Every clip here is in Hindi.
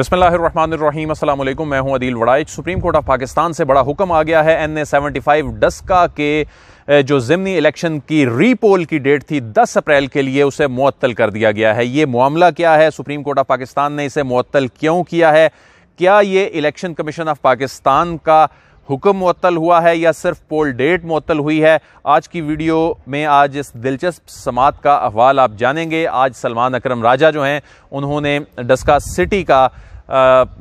अस्सलाम वालेकुम मैं हूं Adeel Waraich supreme court of Pakistan से बड़ा हुक्म आ गया है N A seventy five Daska के जो ज़िमनी इलेक्शन की रीपोल की डेट थी 10 अप्रैल के लिए उसे मुअत्तल कर दिया गया है ये मामला क्या है सुप्रीम कोर्ट ऑफ पाकिस्तान ने इसे मुअत्तल क्यों किया है क्या ये इलेक्शन कमीशन ऑफ पाकिस्तान का हुक्म मअतल हुआ है या सिर्फ पोल डेट मअतल हुई है आज की वीडियो में आज इस दिलचस्प समात का अहवाल आप जानेंगे आज सलमान अकरम राजा जो हैं उन्होंने डस्का सिटी का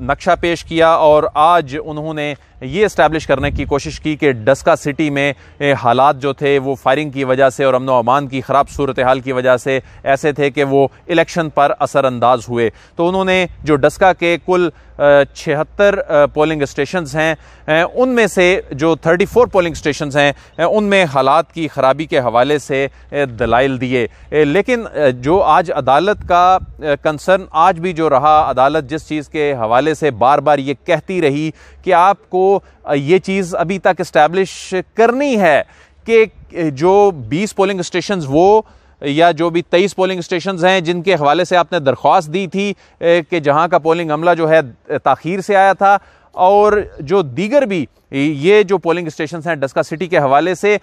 नक्शा पेश किया और आज उन्होंने ये इस्टेब्लिश करने की कोशिश की कि डस्का सिटी में हालात जो थे वो फायरिंग की वजह से और अमन अमान की ख़राब सूरत हाल की वजह से ऐसे थे कि वो इलेक्शन पर असरानंदाज हुए तो उन्होंने जो डस्का के कुल छिहत्तर पोलिंग स्टेशंस हैं उनमें से जो 34 पोलिंग स्टेशंस हैं उनमें हालात की ख़राबी के हवाले से दलाइल दिए लेकिन जो आज अदालत का कंसर्न आज भी जो रहा अदालत जिस चीज़ के हवाले से बार बार ये कहती रही कि आपको ये चीज़ अभी तक इस्टेब्लिश करनी है कि जो 20 पोलिंग स्टेशन वो या जो भी तेईस पोलिंग स्टेशन हैं जिनके हवाले से आपने दरख्वास्त दी थी कि जहाँ का पोलिंग अमला जो है तखीर से आया था और जो दीगर भी ये जो पोलिंग स्टेशन हैं डस्का सिटी के हवाले से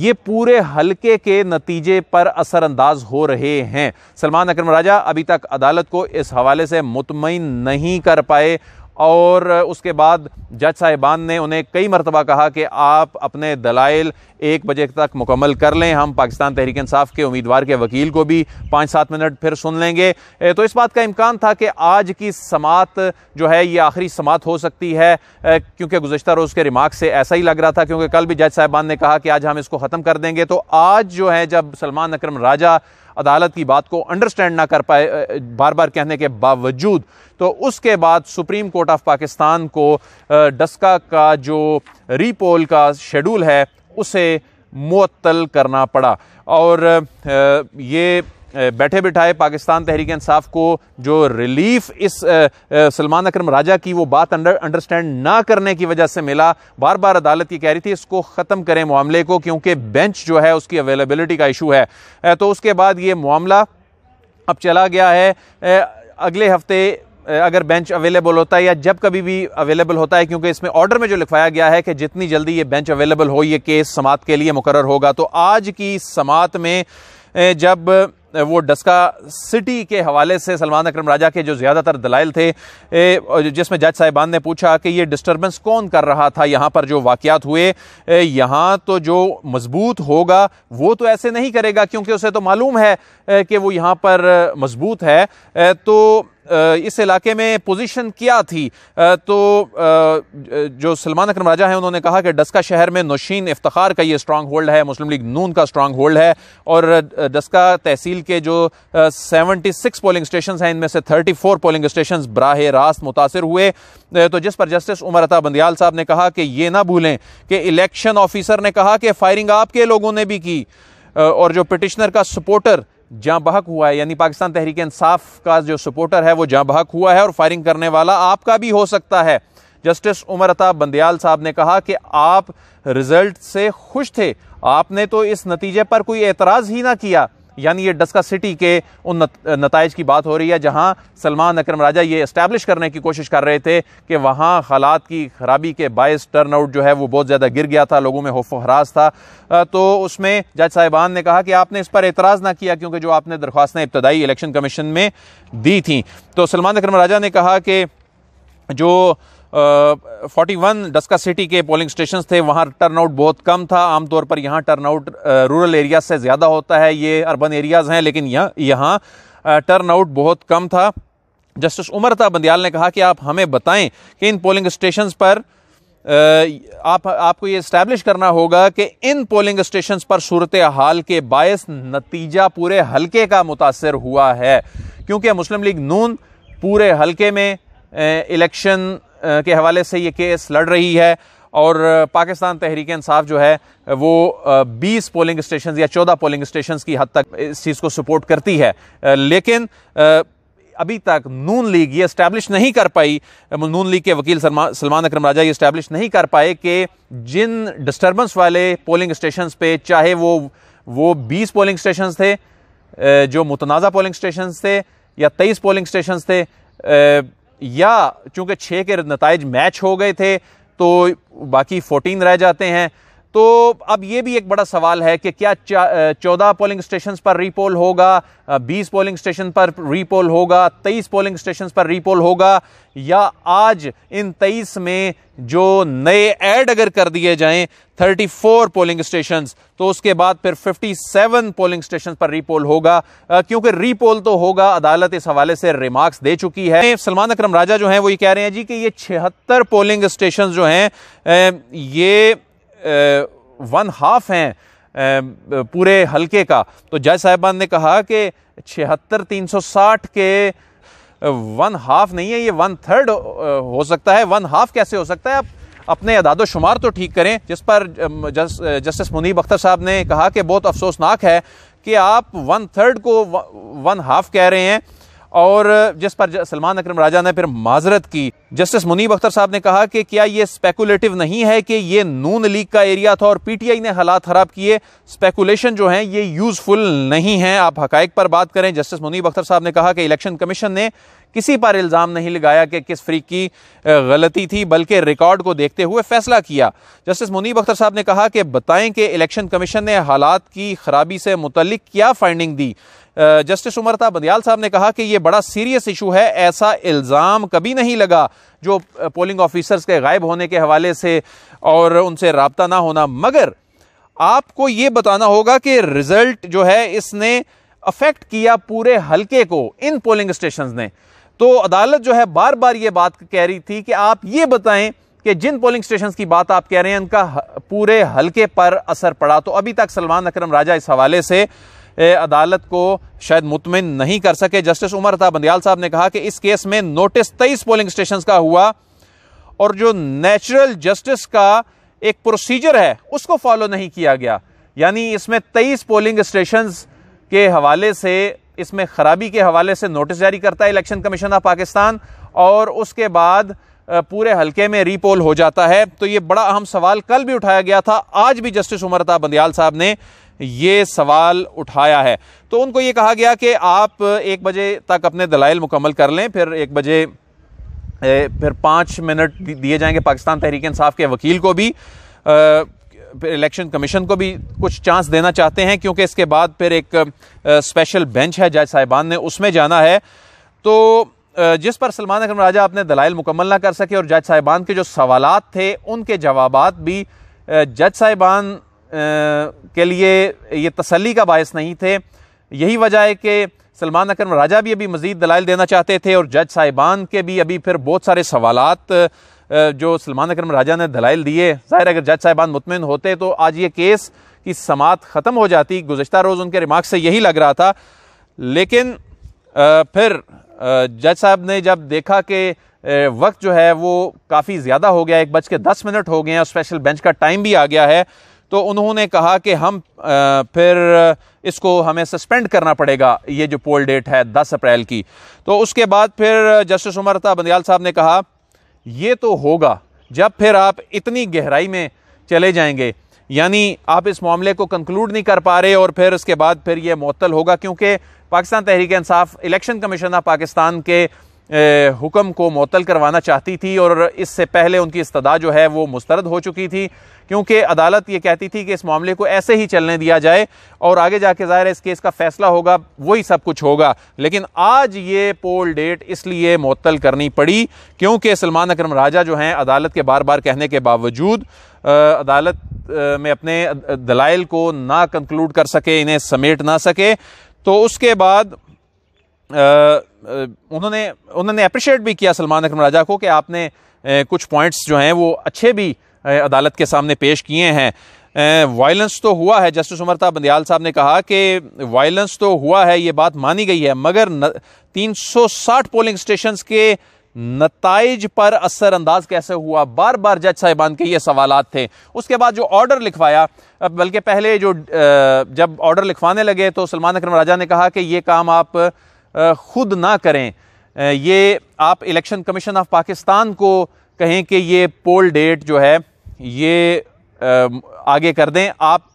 ये पूरे हलके के नतीजे पर असरअंदाज हो रहे हैं सलमान अक्रम राजा अभी तक अदालत को इस हवाले से मुतमिन नहीं कर पाए और उसके बाद जज साहिबान ने उन्हें कई मरतबा कहा कि आप अपने दलाइल एक बजे तक मुकम्मल कर लें हम पाकिस्तान तहरीक इंसाफ के उम्मीदवार के वकील को भी पाँच सात मिनट फिर सुन लेंगे तो इस बात का इम्कान था कि आज की समात जो है ये आखिरी समात हो सकती है क्योंकि गुजशत रोज़ के रिमार्क से ऐसा ही लग रहा था क्योंकि कल भी जज साहिबान ने कहा कि आज हम इसको ख़त्म कर देंगे तो आज जो है जब सलमान अक्रम राजा अदालत की बात को अंडरस्टैंड ना कर पाए बार बार कहने के बावजूद तो उसके बाद सुप्रीम कोर्ट ऑफ पाकिस्तान को डस्का का जो रीपोल का शेड्यूल है उसे मअतल करना पड़ा और ये बैठे बिठाए पाकिस्तान तहरीक इंसाफ को जो रिलीफ इस सलमान अक्रम राजा की वो बात अंडर अंडरस्टैंड ना करने की वजह से मिला बार बार अदालत ये कह रही थी इसको ख़त्म करें मामले को क्योंकि बेंच जो है उसकी अवेलेबिलिटी का इशू है तो उसके बाद ये मामला अब चला गया है अगले हफ्ते अगर बेंच अवेलेबल होता है या जब कभी भी अवेलेबल होता है क्योंकि इसमें ऑर्डर में जो लिखवाया गया है कि जितनी जल्दी ये बेंच अवेलेबल हो ये केस समात के लिए मुकर होगा तो आज की समात में जब वो डस्का सिटी के हवाले से सलमान अक्रम राजा के जो ज़्यादातर दलाइल थे जिसमें जज साहिबान ने पूछा कि ये डिस्टर्बेंस कौन कर रहा था यहाँ पर जो वाक़ात हुए यहाँ तो जो मजबूत होगा वो तो ऐसे नहीं करेगा क्योंकि उसे तो मालूम है कि वो यहाँ पर मजबूत है तो इस इलाके में पोजीशन किया थी तो जो सलमान अकरम राजा हैं उन्होंने कहा कि डस्का शहर में नौशीन इफ्तार का ये स्ट्रांग होल्ड है मुस्लिम लीग नून का स्ट्रांग होल्ड है और डस्का तहसील के जो 76 पोलिंग स्टेशन हैं इनमें से 34 पोलिंग स्टेशन ब्राह रास्त मुतासर हुए तो जिस पर जस्टिस उमर अता बंदियाल साहब ने कहा कि ये ना भूलें कि इलेक्शन ऑफिसर ने कहा कि फायरिंग आपके लोगों ने भी की और जो पिटिशनर का सपोर्टर जहाँ बहक हुआ है यानी पाकिस्तान तहरीक इंसाफ का जो सपोर्टर है वो जहाँ बहक हुआ है और फायरिंग करने वाला आपका भी हो सकता है जस्टिस उमर अताब बंदयाल साहब ने कहा कि आप रिजल्ट से खुश थे आपने तो इस नतीजे पर कोई एतराज़ ही ना किया यानी ये डस्का सिटी के उन नतज की बात हो रही है जहाँ सलमान अक्रम राजा ये इस्टेब्लिश करने की कोशिश कर रहे थे कि वहाँ हालात की खराबी के बायस टर्न आउट जो है वो बहुत ज़्यादा गिर गया था लोगों में होफ हरास था तो उसमें जज साहिबान ने कहा कि आपने इस पर एतराज़ ना किया क्योंकि जो आपने दरख्वास्तें इब्तदाई इलेक्शन कमीशन में दी थी तो सलमान अक्रम राजा ने कहा कि जो फोर्टी वन डस्का सिटी के पोलिंग स्टेशन थे वहाँ टर्नआउट बहुत कम था आमतौर पर यहाँ टर्नआउट रूरल एरिया से ज़्यादा होता है ये अर्बन एरियाज़ हैं लेकिन यहाँ यहाँ टर्नआउट बहुत कम था जस्टिस उमरता बंदयाल ने कहा कि आप हमें बताएं कि इन पोलिंग स्टेशन पर आप आपको ये इस्टेब्लिश करना होगा कि इन पोलिंग स्टेशन पर सूरत हाल के बायस नतीजा पूरे हलके का मुतासर हुआ है क्योंकि मुस्लिम लीग नून पूरे हलके में इलेक्शन के हवाले से ये केस लड़ रही है और पाकिस्तान तहरीक इंसाफ जो है वो 20 पोलिंग स्टेशन या 14 पोलिंग स्टेशन की हद तक इस चीज़ को सपोर्ट करती है लेकिन अभी तक नून लीग ये इस्टेब्लिश नहीं कर पाई नून लीग के वकील सलमान अक्रम राजा ये इस्टेब्लिश नहीं कर पाए कि जिन डिस्टर्बेंस वाले पोलिंग स्टेशन पे चाहे वो वो 20 पोलिंग स्टेशन थे जो मुतनाज़ा पोलिंग स्टेशन थे या 23 पोलिंग स्टेशन थे या चूँकि छः के नतज मैच हो गए थे तो बाकी फोर्टीन रह जाते हैं तो अब ये भी एक बड़ा सवाल है कि क्या चौदह पोलिंग स्टेशन पर रीपोल होगा बीस पोलिंग स्टेशन पर रीपोल होगा तेईस पोलिंग स्टेशन पर रीपोल होगा या आज इन तेईस में जो नए ऐड अगर कर दिए जाएं 34 पोलिंग स्टेशन तो उसके बाद फिर 57 पोलिंग स्टेशन पर रीपोल होगा क्योंकि रीपोल तो होगा अदालत इस हवाले से रिमार्क्स दे चुकी है सलमान अक्रम राजा जो हैं वो ये कह रहे हैं जी कि ये छिहत्तर पोलिंग स्टेशन जो हैं ये वन हाफ हैं पूरे हलके का तो जज साहिबान ने कहा कि छिहत्तर तीन सौ साठ के वन हाफ नहीं है ये वन थर्ड हो सकता है वन हाफ कैसे हो सकता है आप अपने अदाद शुमार तो ठीक करें जिस पर जस्टिस मुनीब अख्तर साहब ने कहा कि बहुत अफसोसनाक है कि आप वन थर्ड को वन हाफ कह रहे हैं और जिस पर सलमान अक्रम राजा ने फिर माजरत की जस्टिस मुनीब अख्तर साहब ने कहा कि क्या ये स्पेकुलेटिव नहीं है कि ये नून लीग का एरिया था और पीटीआई ने हालात खराब किए स्पेकुलेशन जो है ये यूज़फुल नहीं है आप हक पर बात करें जस्टिस मुनीब अख्तर साहब ने कहा कि इलेक्शन कमीशन ने किसी पर इल्ज़ाम नहीं लगाया कि किस फ्रीक की गलती थी बल्कि रिकॉर्ड को देखते हुए फैसला किया जस्टिस मुनीब अख्तर साहब ने कहा कि बताएं कि इलेक्शन कमीशन ने हालात की खराबी से मुतलिक क्या फाइंडिंग दी जस्टिस उमरता बंदयाल साहब ने कहा कि ये बड़ा सीरियस इशू है ऐसा इल्ज़ाम कभी नहीं लगा जो पोलिंग ऑफिसर्स के गायब होने के हवाले से और उनसे रबता ना होना मगर आपको ये बताना होगा कि रिज़ल्ट जो है इसने अफेक्ट किया पूरे हलके को इन पोलिंग स्टेशन ने तो अदालत जो है बार बार ये बात कह रही थी कि आप ये बताएं कि जिन पोलिंग स्टेशन की बात आप कह रहे हैं उनका पूरे हलके पर असर पड़ा तो अभी तक सलमान अकरम राजा इस हवाले से अदालत को शायद मुतमिन नहीं कर सके जस्टिस उमर था बंदियाल साहब ने कहा कि इस केस में नोटिस तेईस पोलिंग स्टेशन का हुआ और जो नेचुरल जस्टिस का एक प्रोसीजर है उसको फॉलो नहीं किया गया यानी इसमें तेईस पोलिंग स्टेशन के हवाले से इसमें खराबी के हवाले से नोटिस जारी करता है इलेक्शन कमीशन ऑफ पाकिस्तान और उसके बाद पूरे हलके में रीपोल हो जाता है तो ये बड़ा अहम सवाल कल भी उठाया गया था आज भी जस्टिस उमरता बंदियाल साहब ने ये सवाल उठाया है तो उनको ये कहा गया कि आप एक बजे तक अपने दलाइल मुकम्मल कर लें फिर एक बजे फिर पाँच मिनट दिए जाएंगे पाकिस्तान तहरीक इंसाफ के वकील को भी फिर इलेक्शन कमीशन को भी कुछ चांस देना चाहते हैं क्योंकि इसके बाद फिर एक स्पेशल बेंच है जज साहिबान ने उसमें जाना है तो जिस पर सलमान अकरम राजा अपने दलाइल मुकम्मल ना कर सके और जज साहिबान के जो सवालत थे उनके जवाब भी जज साहिबान के लिए ये तसली का बायस नहीं थे यही वजह है कि सलमान अकरम राजा भी अभी मज़ीद दलाइल देना चाहते थे और जज साहिबान के भी अभी फिर बहुत सारे सवाल जो सलमान अकरम राजा ने दलाइल दिए ज़ाहिर अगर जज साहिबान मुतमिन होते तो आज ये केस की समात ख़त्म हो जाती गुज्तर रोज़ उनके रिमार्क से यही लग रहा था लेकिन फिर जज साहब ने जब देखा कि वक्त जो है वो काफ़ी ज़्यादा हो गया एक बज के दस मिनट हो गए हैं स्पेशल बेंच का टाइम भी आ गया है तो उन्होंने कहा कि हम फिर इसको हमें सस्पेंड करना पड़ेगा ये जो पोल डेट है 10 अप्रैल की तो उसके बाद फिर जस्टिस उमरता बंदयाल साहब ने कहा ये तो होगा जब फिर आप इतनी गहराई में चले जाएंगे यानी आप इस मामले को कंक्लूड नहीं कर पा रहे और फिर उसके बाद फिर ये मअतल होगा क्योंकि Pakistan Tehreek Insaf election commission of Pakistan के हुक्म को मअतल करवाना चाहती थी और इससे पहले उनकी इस्तदा जो है वो मुस्तरद हो चुकी थी क्योंकि अदालत ये कहती थी कि इस मामले को ऐसे ही चलने दिया जाए और आगे जाके ज़ाहिर है इस केस का फैसला होगा वही सब कुछ होगा लेकिन आज ये पोल डेट इसलिए मअतल करनी पड़ी क्योंकि सलमान अक्रम राजा जो हैं अदालत के बार बार कहने के बावजूद अदालत में अपने दलाइल को ना कंक्लूड कर सके इन्हें समेट ना सके तो उसके बाद आ, उन्होंने उन्होंने अप्रिशिएट भी किया सलमान अकरम राजा को कि आपने कुछ पॉइंट्स जो हैं वो अच्छे भी अदालत के सामने पेश किए हैं वायलेंस तो हुआ है जस्टिस उमरता बंदयाल साहब ने कहा कि वायलेंस तो हुआ है ये बात मानी गई है मगर न, 360 पोलिंग स्टेशन के नतज पर असरअंदाज कैसे हुआ बार बार जज साहिबान के ये सवाल थे उसके बाद जो ऑर्डर लिखवाया बल्कि पहले जो जब ऑर्डर लिखवाने लगे तो सलमान अकरम राजा ने कहा कि ये काम आप ख़ुद ना करें ये आप इलेक्शन कमीशन ऑफ पाकिस्तान को कहें कि ये पोल डेट जो है ये आगे कर दें आप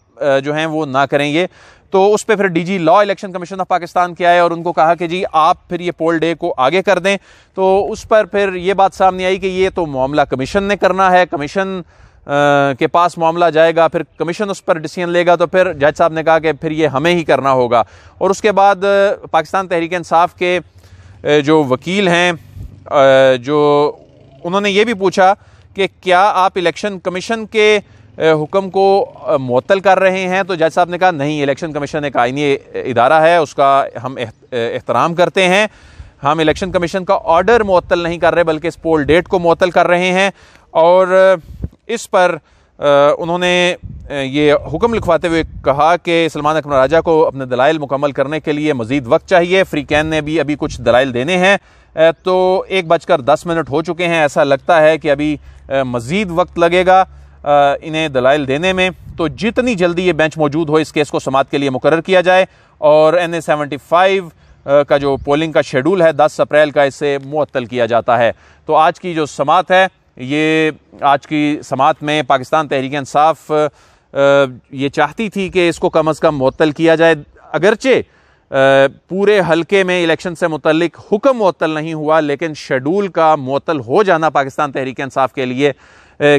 जो हैं वो ना करें ये तो उस पर फिर DG law election commission of Pakistan के आए और उनको कहा कि जी आप फिर ये पोल डे को आगे कर दें तो उस पर फिर ये बात सामने आई कि ये तो मामला कमीशन ने करना है कमीशन के पास मामला जाएगा फिर कमीशन उस पर डिसीजन लेगा तो फिर जज साहब ने कहा कि फिर ये हमें ही करना होगा और उसके बाद पाकिस्तान तहरीक इंसाफ के जो वकील हैं जो उन्होंने ये भी पूछा कि क्या आप इलेक्शन कमीशन के हुक्म को मअतल कर रहे हैं तो जज साहब ने कहा नहीं इलेक्शन कमीशन एक आइनी इदारा है उसका हम एहतराम करते हैं हम इलेक्शन कमीशन का ऑर्डर मअतल नहीं कर रहे बल्कि इस पोल डेट को मअतल कर रहे हैं और इस पर उन्होंने ये हुक्म लिखवाते हुए कहा कि सलमान अकबर राजा को अपने दलाइल मुकम्मल करने के लिए मज़ीद वक्त चाहिए फ्री कैन ने भी अभी कुछ दलाइल देने हैं तो एक बजकर दस मिनट हो चुके हैं ऐसा लगता है कि अभी मज़ीद वक्त लगेगा इन्हें दलाइल देने में तो जितनी जल्दी ये बेंच मौजूद हो इस केस को समात के लिए मुकर किया जाए और एन ए सेवेंटी फाइव का जो पोलिंग का शेड्यूल है दस अप्रैल का इसे मअतल किया जाता है तो आज की जो समात है ये आज की समात में पाकिस्तान तहरीक इंसाफ ये चाहती थी कि इसको कम अज़ कम मअतल किया जाए अगरचे पूरे हलके में इलेक्शन से मुतलक हुक्म मअतल नहीं हुआ लेकिन शेडूल का मअतल हो जाना पाकिस्तान तहरीक इंसाफ के लिए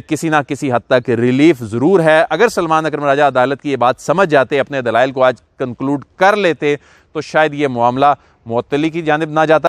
किसी ना किसी हद तक रिलीफ ज़रूर है अगर सलमान अक्रम राजा अदालत की ये बात समझ जाते अपने दलाइल को आज कंक्लूड कर लेते तो शायद ये मामला मअतली की जानब ना जाता